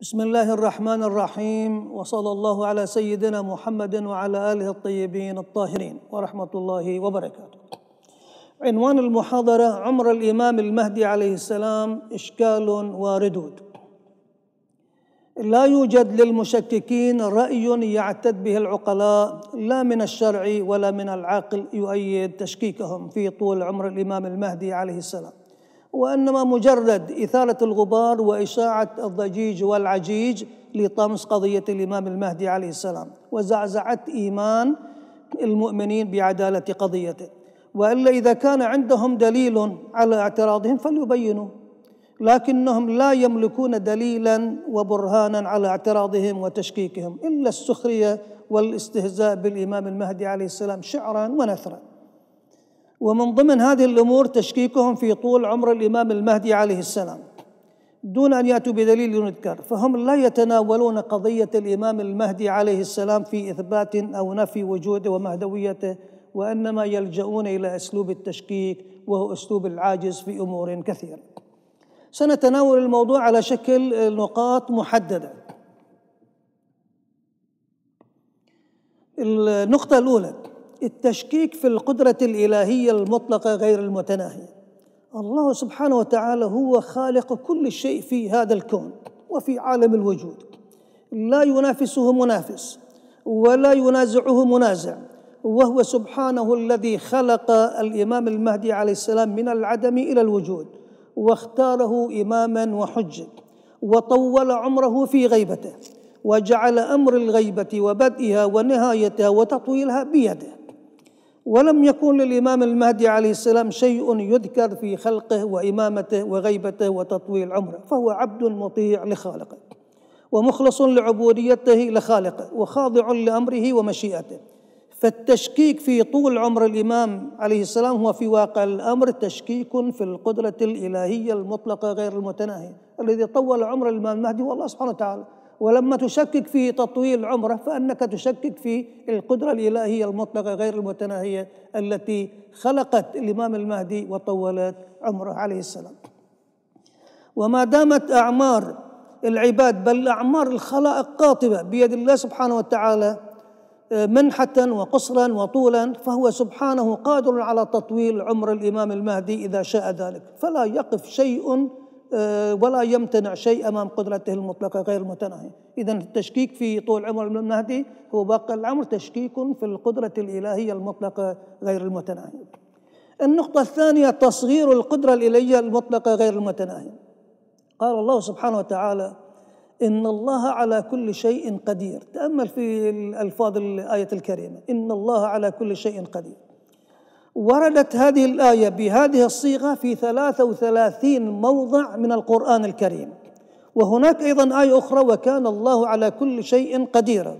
بسم الله الرحمن الرحيم وصلى الله على سيدنا محمد وعلى اله الطيبين الطاهرين ورحمه الله وبركاته. عنوان المحاضره عمر الامام المهدي عليه السلام اشكال وردود. لا يوجد للمشككين راي يعتد به العقلاء لا من الشرع ولا من العاقل يؤيد تشكيكهم في طول عمر الامام المهدي عليه السلام. وإنما مجرد إثارة الغبار وإشاعة الضجيج والعجيج لطمس قضية الإمام المهدي عليه السلام وزعزعة إيمان المؤمنين بعدالة قضيته وإلا إذا كان عندهم دليل على اعتراضهم فليبينوا لكنهم لا يملكون دليلا وبرهانا على اعتراضهم وتشكيكهم إلا السخرية والاستهزاء بالإمام المهدي عليه السلام شعرا ونثرا ومن ضمن هذه الامور تشكيكهم في طول عمر الامام المهدي عليه السلام دون ان ياتوا بدليل يذكر فهم لا يتناولون قضيه الامام المهدي عليه السلام في اثبات او نفي وجوده ومهدويته وانما يلجؤون الى اسلوب التشكيك وهو اسلوب العاجز في امور كثيره. سنتناول الموضوع على شكل نقاط محدده. النقطه الاولى التشكيك في القدرة الإلهية المطلقة غير المتناهية الله سبحانه وتعالى هو خالق كل شيء في هذا الكون وفي عالم الوجود لا ينافسه منافس ولا ينازعه منازع وهو سبحانه الذي خلق الإمام المهدي عليه السلام من العدم إلى الوجود واختاره إماما وحجة وطول عمره في غيبته وجعل امر الغيبه وبدئها ونهايتها وتطويلها بيده ولم يكن للإمام المهدي عليه السلام شيء يذكر في خلقه وإمامته وغيبته وتطويل عمره فهو عبد مطيع لخالقه ومخلص لعبوديته لخالقه وخاضع لأمره ومشيئته فالتشكيك في طول عمر الإمام عليه السلام هو في واقع الأمر تشكيك في القدرة الإلهية المطلقة غير المتناهية الذي طول عمر الإمام المهدي هو الله سبحانه وتعالى ولما تشكك في تطويل عمره فانك تشكك في القدره الالهيه المطلقه غير المتناهيه التي خلقت الامام المهدي وطولت عمره عليه السلام. وما دامت اعمار العباد بل اعمار الخلائق قاطبه بيد الله سبحانه وتعالى آه، منحة وقصرا وطولا فهو سبحانه قادر على تطويل عمر الامام المهدي اذا شاء ذلك، فلا يقف شيء آه، ولا يمتنع شيء امام قدرته المطلقه غير المتناهيه، اذا التشكيك في طول عمر المهدي هو باقي العمر تشكيك في القدره الالهيه المطلقه غير المتناهيه. النقطه الثانيه تصغير القدره الالهيه المطلقه غير المتناهيه. قال الله سبحانه وتعالى: ان الله على كل شيء قدير، تامل في الفاظ الايه الكريمه، ان الله على كل شيء قدير. وردت هذه الآية بهذه الصيغة في 33 موضع من القرآن الكريم وهناك أيضا آية أخرى وكان الله على كل شيء قديرا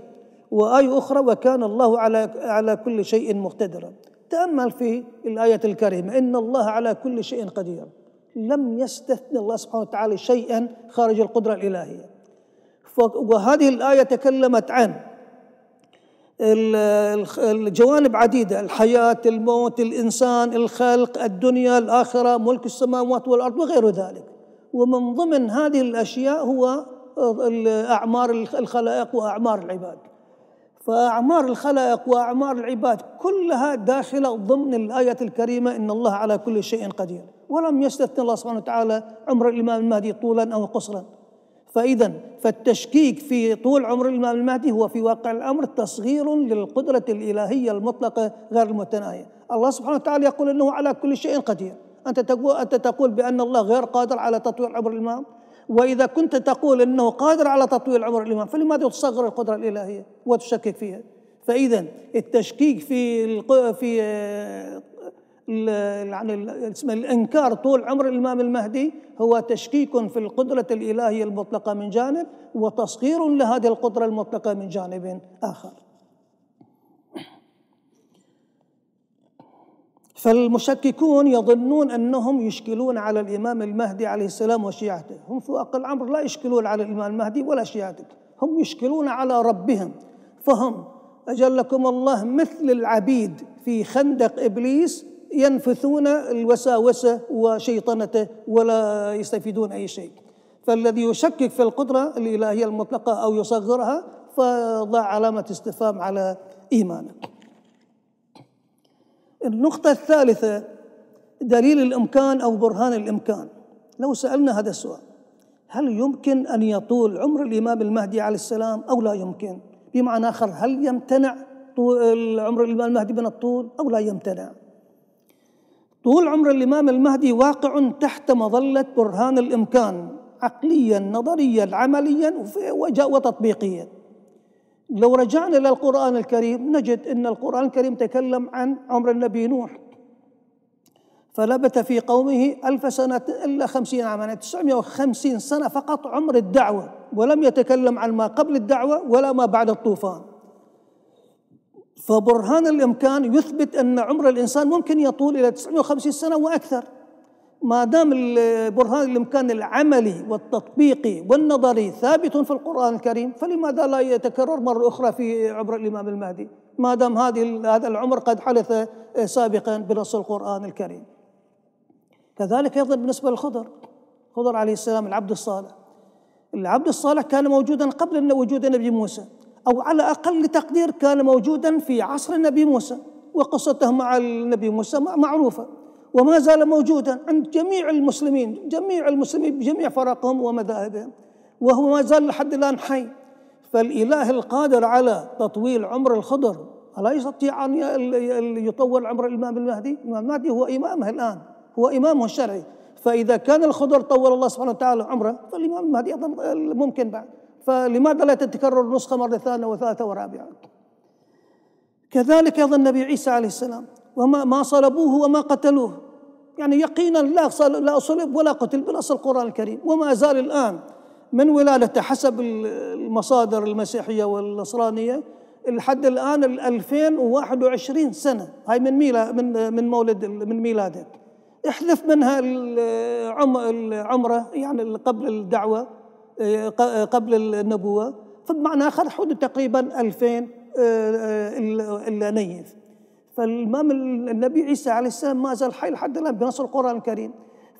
وآية أخرى وكان الله على على كل شيء مقتدرا تأمل في الآية الكريمة إن الله على كل شيء قدير لم يستثن الله سبحانه وتعالى شيئا خارج القدرة الإلهية وهذه الآية تكلمت عن الجوانب عديدة الحياة الموت الإنسان الخلق الدنيا الآخرة ملك السماوات والأرض وغير ذلك ومن ضمن هذه الأشياء هو أعمار الخلائق وأعمار العباد فأعمار الخلائق وأعمار العباد كلها داخلة ضمن الآية الكريمة إن الله على كل شيء قدير ولم يستثن الله سبحانه وتعالى عمر الإمام المهدي طولا أو قصرا فإذا فالتشكيك في طول عمر الإمام المهدي هو في واقع الأمر تصغير للقدرة الإلهية المطلقة غير المتناهية الله سبحانه وتعالى يقول أنه على كل شيء قدير أنت تقول, أنت تقول بأن الله غير قادر على تطوير عمر الإمام وإذا كنت تقول أنه قادر على تطوير عمر الإمام فلماذا تصغر القدرة الإلهية وتشكك فيها فإذا التشكيك في في يعني اسمه الانكار طول عمر الامام المهدي هو تشكيك في القدره الالهيه المطلقه من جانب وتصغير لهذه القدره المطلقه من جانب اخر. فالمشككون يظنون انهم يشكلون على الامام المهدي عليه السلام وشيعته، هم في اقل عمر لا يشكلون على الامام المهدي ولا شيعته، هم يشكلون على ربهم فهم اجلكم الله مثل العبيد في خندق ابليس ينفثون الوساوسة وشيطنته ولا يستفيدون أي شيء فالذي يشكك في القدرة الإلهية المطلقة أو يصغرها فضع علامة استفهام على إيمانه النقطة الثالثة دليل الإمكان أو برهان الإمكان لو سألنا هذا السؤال هل يمكن أن يطول عمر الإمام المهدي عليه السلام أو لا يمكن بمعنى آخر هل يمتنع عمر الإمام المهدي من الطول أو لا يمتنع طول عمر الإمام المهدي واقع تحت مظلة برهان الإمكان عقليا نظريا عمليا وتطبيقيا لو رجعنا إلى القرآن الكريم نجد أن القرآن الكريم تكلم عن عمر النبي نوح فلبث في قومه ألف سنة إلا خمسين عاما يعني تسعمائة وخمسين سنة فقط عمر الدعوة ولم يتكلم عن ما قبل الدعوة ولا ما بعد الطوفان فبرهان الامكان يثبت ان عمر الانسان ممكن يطول الى 950 سنه واكثر ما دام برهان الامكان العملي والتطبيقي والنظري ثابت في القران الكريم فلماذا لا يتكرر مره اخرى في عمر الامام المهدي ما دام هذه هذا العمر قد حدث آه، سابقا بنص القران الكريم كذلك ايضا بالنسبه للخضر خضر عليه السلام العبد الصالح العبد الصالح كان موجودا قبل وجود النبي موسى أو على أقل تقدير كان موجودا في عصر النبي موسى وقصته مع النبي موسى معروفة وما زال موجودا عند جميع المسلمين جميع المسلمين بجميع فرقهم ومذاهبهم وهو ما زال لحد الآن حي فالإله القادر على تطويل عمر الخضر ألا يستطيع أن يطول عمر الإمام المهدي؟ الإمام المهدي هو إمامه الآن هو إمامه الشرعي فإذا كان الخضر طول الله سبحانه وتعالى عمره فالإمام المهدي أيضا ممكن بعد فلماذا لا تتكرر النسخة مرة ثانية وثالثة ورابعة كذلك أيضا النبي عيسى عليه السلام وما ما صلبوه وما قتلوه يعني يقينا لا لا صلب ولا قتل بالأصل القرآن الكريم وما زال الآن من ولادته حسب المصادر المسيحية والنصرانية لحد الآن 2021 سنة هاي من ميلا من من مولد من ميلاده احذف منها العمرة يعني قبل الدعوة قبل النبوة فبمعنى أخذ حدود تقريبا 2000 آه، آه، النيف فالإمام النبي عيسى عليه السلام ما زال حي لحد الآن بنص القرآن الكريم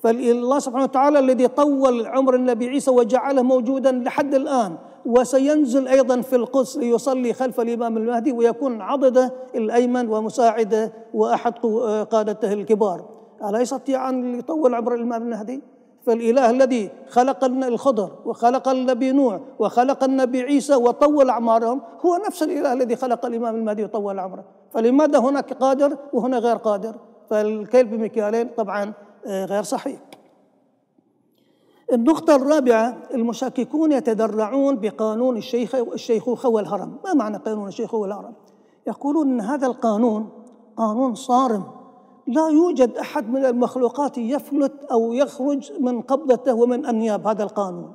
فالله سبحانه وتعالى الذي طول عمر النبي عيسى وجعله موجودا لحد الآن وسينزل أيضا في القدس ليصلي خلف الإمام المهدي ويكون عضده الأيمن ومساعده وأحد آه، قادته الكبار ألا يستطيع يعني أن يطول عمر الإمام المهدي؟ فالإله الذي خلق الخضر وخلق النبي نوح وخلق النبي عيسى وطول أعمارهم هو نفس الإله الذي خلق الإمام المهدي وطول عمره فلماذا هناك قادر وهنا غير قادر فالكيل بمكيالين طبعا آه، غير صحيح النقطة الرابعة المشككون يتذرعون بقانون الشيخ الشيخوخة والهرم ما معنى قانون الشيخوخة والهرم؟ يقولون أن هذا القانون قانون صارم لا يوجد أحد من المخلوقات يفلت أو يخرج من قبضته ومن أنياب هذا القانون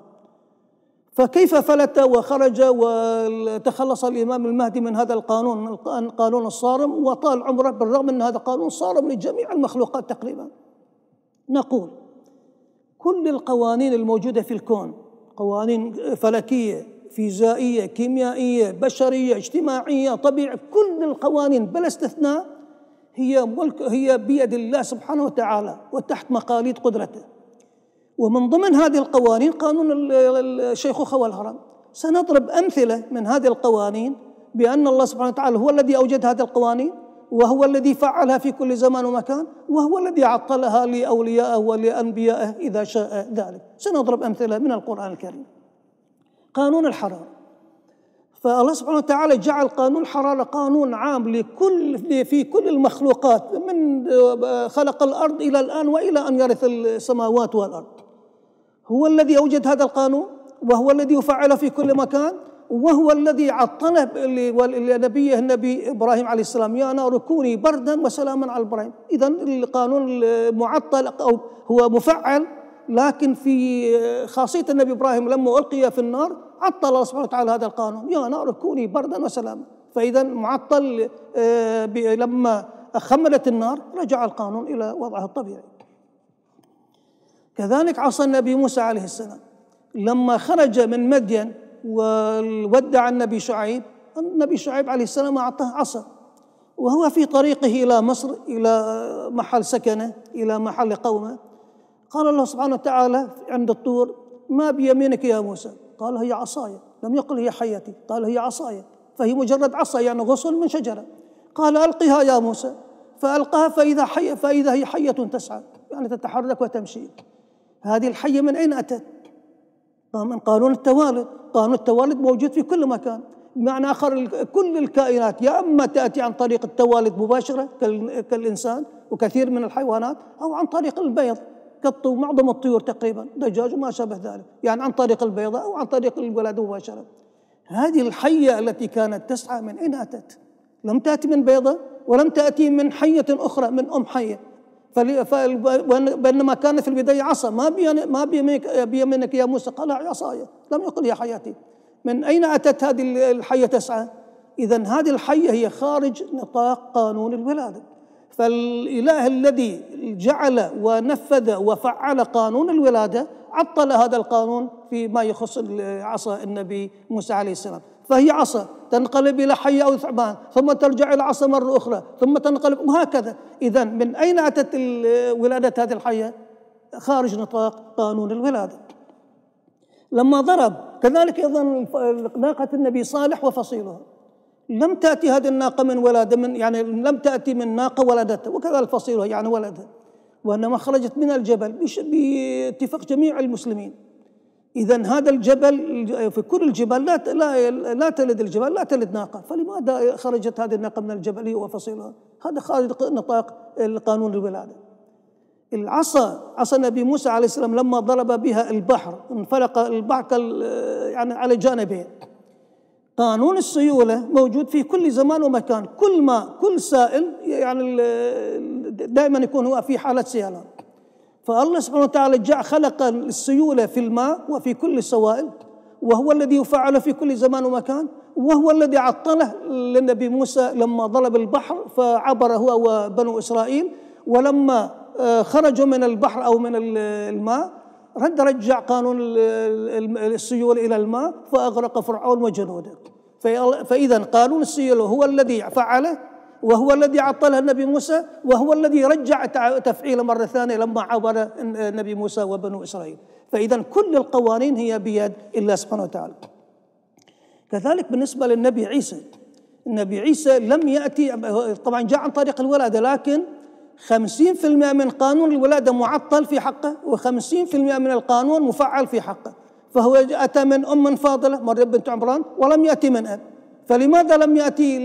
فكيف فلت وخرج وتخلص الإمام المهدي من هذا القانون القانون الصارم وطال عمره بالرغم أن هذا قانون صارم لجميع المخلوقات تقريبا نقول كل القوانين الموجودة في الكون قوانين فلكية فيزيائية كيميائية بشرية اجتماعية طبيعية كل القوانين بلا استثناء هي ملك هي بيد الله سبحانه وتعالى وتحت مقاليد قدرته ومن ضمن هذه القوانين قانون الشيخوخة والهرم سنضرب أمثلة من هذه القوانين بأن الله سبحانه وتعالى هو الذي أوجد هذه القوانين وهو الذي فعلها في كل زمان ومكان وهو الذي عطلها لأوليائه ولأنبيائه إذا شاء ذلك سنضرب أمثلة من القرآن الكريم قانون الحرارة فالله سبحانه وتعالى جعل قانون الحرارة قانون عام لكل في كل المخلوقات من آه، خلق الأرض إلى الآن وإلى أن يرث السماوات والأرض هو الذي أوجد هذا القانون وهو الذي يفعل في كل مكان وهو الذي عطله لنبيه النبي إبراهيم عليه السلام يا نار كوني بردا وسلاما على إبراهيم إذا القانون معطل أو هو مفعل لكن في خاصية النبي إبراهيم لما ألقي في النار عطل الله سبحانه وتعالى هذا القانون يا نار كوني بردا وسلاما فإذا معطل آه، لما خملت النار رجع القانون إلى وضعه الطبيعي كذلك عصى النبي موسى عليه السلام لما خرج من مدين وودع النبي شعيب النبي شعيب عليه السلام أعطاه عصا وهو في طريقه إلى مصر إلى محل سكنه إلى محل قومه قال الله سبحانه وتعالى عند الطور ما بيمينك يا موسى قال هي عصاي لم يقل هي حيتي قال هي عصاي فهي مجرد عصا يعني غصن من شجرة قال ألقها يا موسى فألقاها فإذا حي فإذا هي حية تسعى يعني تتحرك وتمشي هذه الحية من أين أتت؟ من قانون التوالد قانون التوالد موجود في كل مكان بمعنى آخر كل الكائنات يا أما تأتي عن طريق التوالد مباشرة كالإنسان وكثير من الحيوانات أو عن طريق البيض قط معظم الطيور تقريبا دجاج وما شابه ذلك يعني عن طريق البيضة أو عن طريق الولادة مباشرة هذه الحية التي كانت تسعى من أين أتت لم تأتي من بيضة ولم تأتي من حية أخرى من أم حية بينما كان في البداية عصا ما ما بيمينك يا موسى قال عصاي لم يقل يا حياتي من أين أتت هذه الحية تسعى إذا هذه الحية هي خارج نطاق قانون الولادة فالاله الذي جعل ونفذ وفعل قانون الولاده عطل هذا القانون فيما يخص عصا النبي موسى عليه السلام فهي عصا تنقلب الى حية او ثعبان ثم ترجع الى عصا مره اخرى ثم تنقلب وهكذا اذا من اين اتت ولاده هذه الحيه؟ خارج نطاق قانون الولاده لما ضرب كذلك ايضا ناقه النبي صالح وفصيلها لم تأتي هذه الناقة من ولد من يعني لم تأتي من ناقة ولدتها وكذا الفصيلة يعني ولدها وإنما خرجت من الجبل باتفاق جميع المسلمين إذا هذا الجبل في كل الجبال لا لا لا تلد الجبال لا تلد ناقة فلماذا خرجت هذه الناقة من الجبل هي وفصيلها هذا خارج نطاق القانون الولادة العصا عصا نبي موسى عليه السلام لما ضرب بها البحر انفلق البحر يعني على جانبين قانون السيولة موجود في كل زمان ومكان كل ما كل سائل يعني دائما يكون هو في حالة سيالة فالله سبحانه وتعالى جاء خلق السيولة في الماء وفي كل السوائل وهو الذي يفعل في كل زمان ومكان وهو الذي عطله للنبي موسى لما ضرب البحر فعبر هو وبنو إسرائيل ولما آه، خرجوا من البحر أو من الماء رد رجع قانون السيول إلى الماء فأغرق فرعون وجنوده فإذا قانون السيول هو الذي فعله وهو الذي عطله النبي موسى وهو الذي رجع تفعيله مرة ثانية لما عبر النبي موسى وبنو إسرائيل فإذا كل القوانين هي بيد الله سبحانه وتعالى كذلك بالنسبة للنبي عيسى النبي عيسى لم يأتي طبعا جاء عن طريق الولادة لكن 50% من قانون الولادة معطل في حقه و50% من القانون مفعل في حقه فهو أتى من أم فاضلة مريم بنت عمران ولم يأتي من أب فلماذا لم يأتي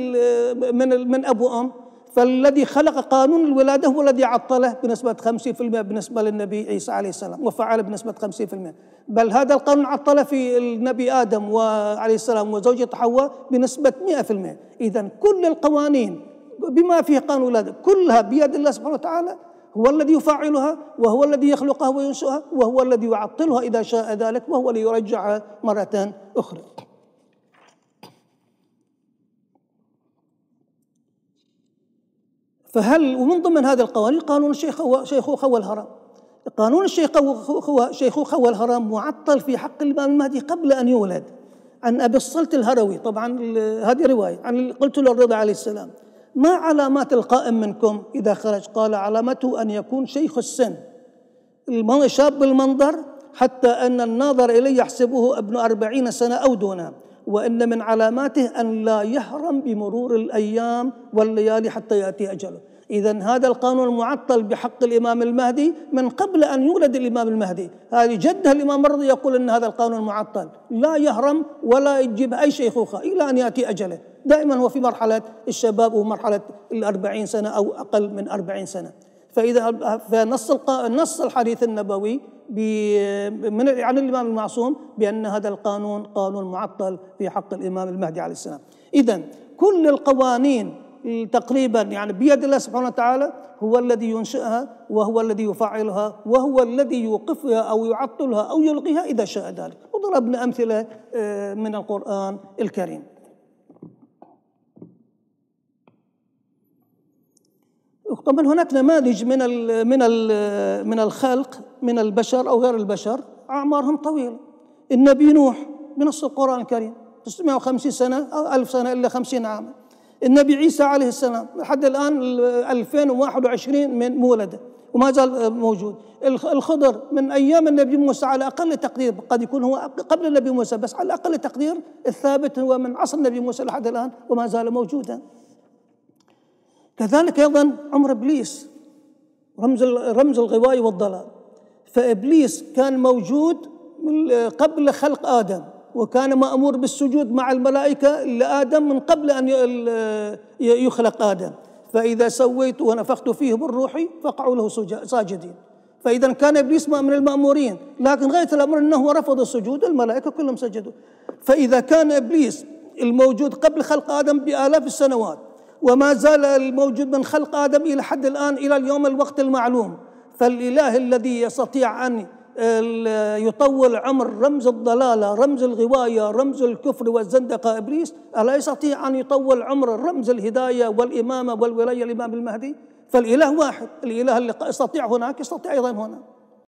من من أب وأم فالذي خلق قانون الولادة هو الذي عطله بنسبة 50% بالنسبة للنبي عيسى عليه السلام وفعل بنسبة 50% بل هذا القانون عطله في النبي آدم عليه السلام وزوجة حواء بنسبة 100% إذا كل القوانين بما فيه قانون الله كلها بيد الله سبحانه وتعالى هو الذي يفعلها وهو الذي يخلقها وينشئها وهو الذي يعطلها إذا شاء ذلك وهو الذي يرجعها مرة أخرى فهل ومن ضمن هذه القوانين قانون الشيخوخة والهرم قانون الشيخوخة والهرم معطل في حق الإمام المهدي قبل أن يولد عن أبي الصلت الهروي طبعا هذه رواية عن قلت له الرضا عليه السلام ما علامات القائم منكم إذا خرج قال علامته أن يكون شيخ السن شاب المنظر حتى أن الناظر إليه يحسبه ابن أربعين سنة أو دونه وإن من علاماته أن لا يهرم بمرور الأيام والليالي حتى يأتي أجله إذا هذا القانون المعطل بحق الإمام المهدي من قبل أن يولد الإمام المهدي هذه جده الإمام الرضي يقول أن هذا القانون معطل لا يهرم ولا يجيب أي شيخوخة إلى أن يأتي أجله دائما هو في مرحلة الشباب ومرحلة الأربعين سنة أو أقل من أربعين سنة فإذا فنص نص الحديث النبوي من عن الإمام المعصوم بأن هذا القانون قانون معطل في حق الإمام المهدي عليه السلام إذا كل القوانين تقريبا يعني بيد الله سبحانه وتعالى هو الذي ينشئها وهو الذي يفعلها وهو الذي يوقفها أو يعطلها أو يلغيها إذا شاء ذلك وضربنا أمثلة آه، من القرآن الكريم طبعا هناك نماذج من الـ من الـ من الخلق من البشر او غير البشر اعمارهم طويله النبي نوح بنص القران الكريم 950 سنه او 1000 سنه الا 50 عاما النبي عيسى عليه السلام لحد الآن 2021 من مولده وما زال موجود الخضر من أيام النبي موسى على أقل تقدير قد يكون هو قبل النبي موسى بس على أقل تقدير الثابت هو من عصر النبي موسى لحد الآن وما زال موجودا كذلك أيضا عمر إبليس رمز رمز الغواية والضلال فإبليس كان موجود قبل خلق آدم وكان مأمور بالسجود مع الملائكة لآدم من قبل أن يخلق آدم فإذا سويت ونفخت فيه من روحي فقعوا له ساجدين فإذا كان إبليس من المأمورين لكن غاية الأمر أنه رفض السجود الملائكة كلهم سجدوا فإذا كان إبليس الموجود قبل خلق آدم بآلاف السنوات وما زال الموجود من خلق آدم إلى حد الآن إلى اليوم الوقت المعلوم فالإله الذي يستطيع أن يطول عمر رمز الضلالة رمز الغواية رمز الكفر والزندقة إبليس ألا يستطيع أن يطول عمر رمز الهداية والإمامة والولاية الإمام المهدي فالإله واحد الإله اللي يستطيع هناك يستطيع أيضا هنا